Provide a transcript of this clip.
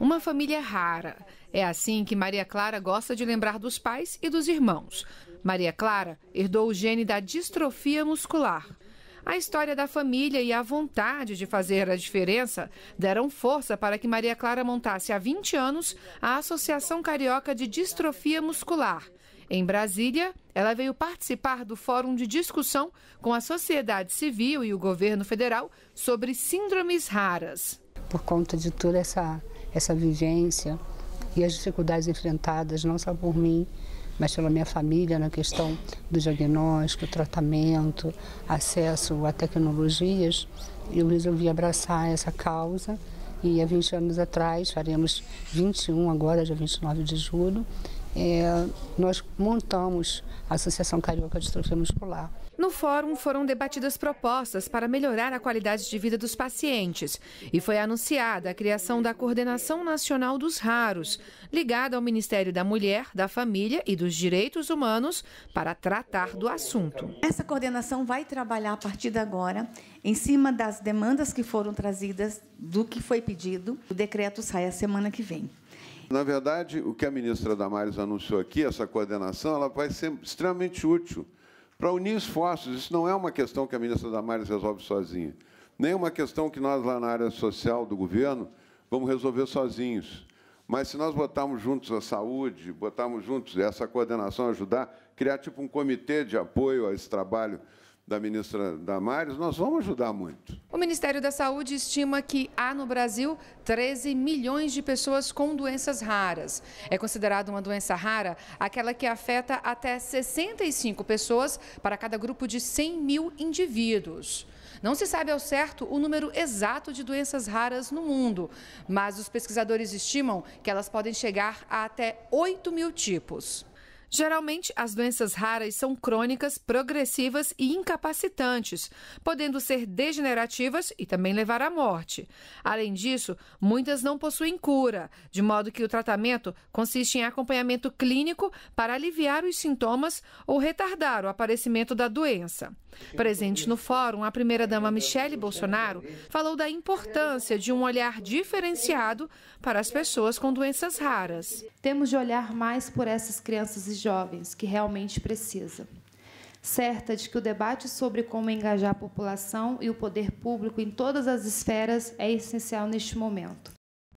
Uma família rara. É assim que Maria Clara gosta de lembrar dos pais e dos irmãos. Maria Clara herdou o gene da distrofia muscular. A história da família e a vontade de fazer a diferença deram força para que Maria Clara montasse há 20 anos a Associação Carioca de Distrofia Muscular. Em Brasília, ela veio participar do fórum de discussão com a sociedade civil e o governo federal sobre síndromes raras por conta de toda essa, essa vivência e as dificuldades enfrentadas, não só por mim, mas pela minha família na questão do diagnóstico, tratamento, acesso a tecnologias, eu resolvi abraçar essa causa e há 20 anos atrás, faremos 21 agora, dia 29 de julho, é, nós montamos a Associação Carioca de Atrofia Muscular. No fórum foram debatidas propostas para melhorar a qualidade de vida dos pacientes e foi anunciada a criação da Coordenação Nacional dos Raros, ligada ao Ministério da Mulher, da Família e dos Direitos Humanos, para tratar do assunto. Essa coordenação vai trabalhar a partir de agora em cima das demandas que foram trazidas, do que foi pedido. O decreto sai a semana que vem. Na verdade, o que a ministra Damares anunciou aqui, essa coordenação, ela vai ser extremamente útil para unir esforços. Isso não é uma questão que a ministra Damares resolve sozinha, nem uma questão que nós, lá na área social do governo, vamos resolver sozinhos. Mas se nós botarmos juntos a saúde, botarmos juntos essa coordenação, ajudar, criar tipo um comitê de apoio a esse trabalho da ministra Damares, nós vamos ajudar muito. O Ministério da Saúde estima que há no Brasil 13 milhões de pessoas com doenças raras. É considerada uma doença rara aquela que afeta até 65 pessoas para cada grupo de 100 mil indivíduos. Não se sabe ao certo o número exato de doenças raras no mundo, mas os pesquisadores estimam que elas podem chegar a até 8 mil tipos. Geralmente, as doenças raras são crônicas, progressivas e incapacitantes, podendo ser degenerativas e também levar à morte. Além disso, muitas não possuem cura, de modo que o tratamento consiste em acompanhamento clínico para aliviar os sintomas ou retardar o aparecimento da doença. Presente no fórum, a primeira-dama Michele Bolsonaro falou da importância de um olhar diferenciado para as pessoas com doenças raras. Temos de olhar mais por essas crianças e jovens que realmente precisa. Certa de que o debate sobre como engajar a população e o poder público em todas as esferas é essencial neste momento.